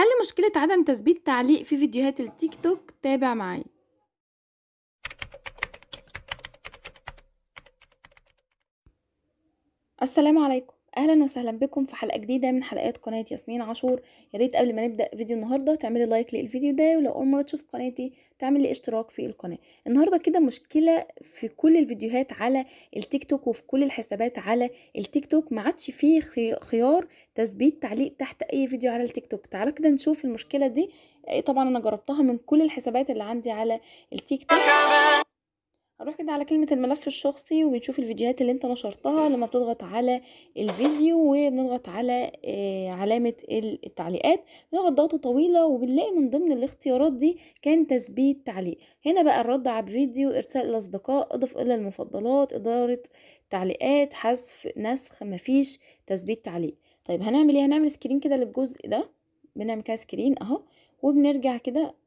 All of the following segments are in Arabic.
حل مشكلة عدم تثبيت تعليق في فيديوهات التيك توك تابع معي السلام عليكم اهلا وسهلا بكم في حلقه جديده من حلقات قناه ياسمين عاشور يا ريت قبل ما نبدا فيديو النهارده تعملي لايك للفيديو ده ولو اول مره تشوف قناتي تعملي اشتراك في القناه النهارده كده مشكله في كل الفيديوهات على التيك توك وفي كل الحسابات على التيك توك ما عادش فيه خيار تثبيت تعليق تحت اي فيديو على التيك توك تعالوا كده نشوف المشكله دي إيه، طبعا انا جربتها من كل الحسابات اللي عندي على التيك توك هروح كده على كلمة الملف الشخصي وبنشوف الفيديوهات اللي انت نشرتها لما بتضغط على الفيديو وبنضغط على آه، علامة التعليقات بنضغط ضغطة طويلة وبنلاقي من ضمن الاختيارات دي كان تثبيت تعليق هنا بقى الرد على فيديو ارسال الى اصدقاء اضف الى المفضلات ادارة تعليقات حذف نسخ مفيش تثبيت تعليق طيب هنعمل ايه هنعمل سكرين كده للجزء ده بنعمل كده سكرين اهو وبنرجع كده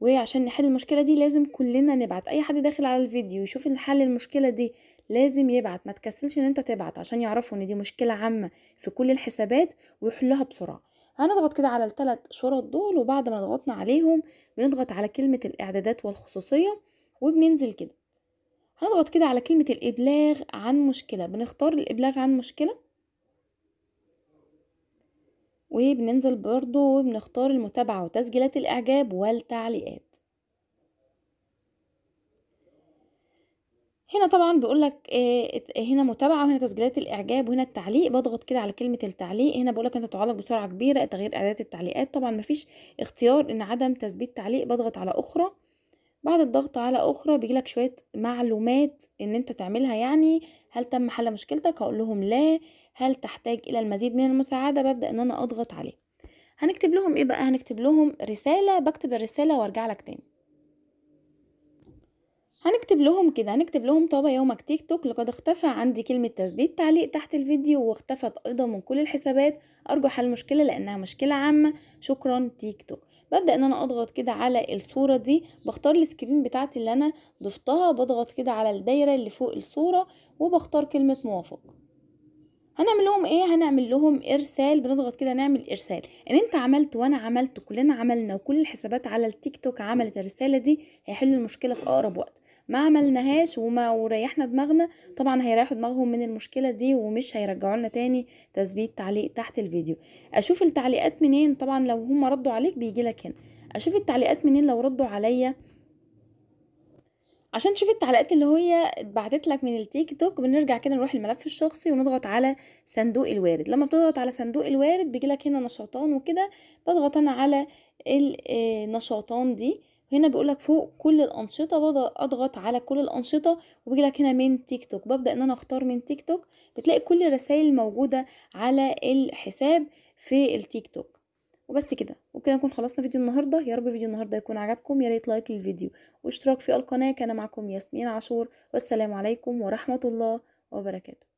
وعشان نحل المشكلة دي لازم كلنا نبعت اي حد داخل على الفيديو يشوف الحل المشكلة دي لازم يبعت ما تكسلش ان انت تبعت عشان يعرفوا ان دي مشكلة عامة في كل الحسابات ويحلها بسرعة هنضغط كده على الثلاث شرط دول وبعد ما ضغطنا عليهم بنضغط على كلمة الاعدادات والخصوصية وبننزل كده هنضغط كده على كلمة الابلاغ عن مشكلة بنختار الابلاغ عن مشكلة وبننزل برضو وبنختار المتابعة وتسجيلات الإعجاب والتعليقات هنا طبعا بيقولك آه، هنا متابعة وهنا تسجيلات الإعجاب وهنا التعليق بضغط كده على كلمة التعليق هنا بقولك أنت تعلق بسرعة كبيرة تغيير إعداد التعليقات طبعا مفيش اختيار إن عدم تثبيت تعليق بضغط على أخرى بعد الضغط على أخرى بيجيلك شوية معلومات إن أنت تعملها يعني هل تم حل مشكلتك هقول لهم لا هل تحتاج إلى المزيد من المساعدة ببدأ إن أنا أضغط عليه هنكتب لهم إيه بقى هنكتب لهم رسالة بكتب الرسالة وأرجع لك تاني هنكتب لهم كده هنكتب لهم طاب يومك تيك توك لقد اختفى عندي كلمة تثبيت تعليق تحت الفيديو واختفت أيضا من كل الحسابات أرجو حل المشكلة لأنها مشكلة عامة شكرا تيك توك ببدأ إن أنا أضغط كده على الصورة دي بختار السكرين بتاعتي اللي أنا ضفتها بضغط كده على الدايرة اللي فوق الصورة وبختار كلمة موافق هنعمل لهم ايه هنعمل لهم ارسال بنضغط كده نعمل ارسال ان انت عملت وانا عملت كلنا عملنا وكل الحسابات على التيك توك عملت الرساله دي هيحل المشكله في اقرب وقت ما عملناهاش وما وريحنا دماغنا طبعا هيريحوا دماغهم من المشكله دي ومش هيرجعوا لنا تاني تثبيت تعليق تحت الفيديو اشوف التعليقات منين طبعا لو هم ردوا عليك بيجي لك هنا اشوف التعليقات منين لو ردوا عليا عشان تشوف التعليقات اللي هي اتبعتت لك من التيك توك بنرجع كده نروح الملف الشخصي ونضغط على صندوق الوارد لما بتضغط على صندوق الوارد بيجي لك هنا نشاطان وكده بضغط انا على النشاطان آه، دي هنا بيقول لك فوق كل الانشطه ببدا اضغط على كل الانشطه وبيجي لك هنا من تيك توك ببدا ان انا اختار من تيك توك بتلاقي كل الرسائل موجوده على الحساب في التيك توك وبس كده وبكده نكون خلصنا فيديو النهارده يا رب فيديو النهارده يكون عجبكم يا ريت لايك للفيديو واشتراك في القناه كان معكم ياسمين عاشور والسلام عليكم ورحمه الله وبركاته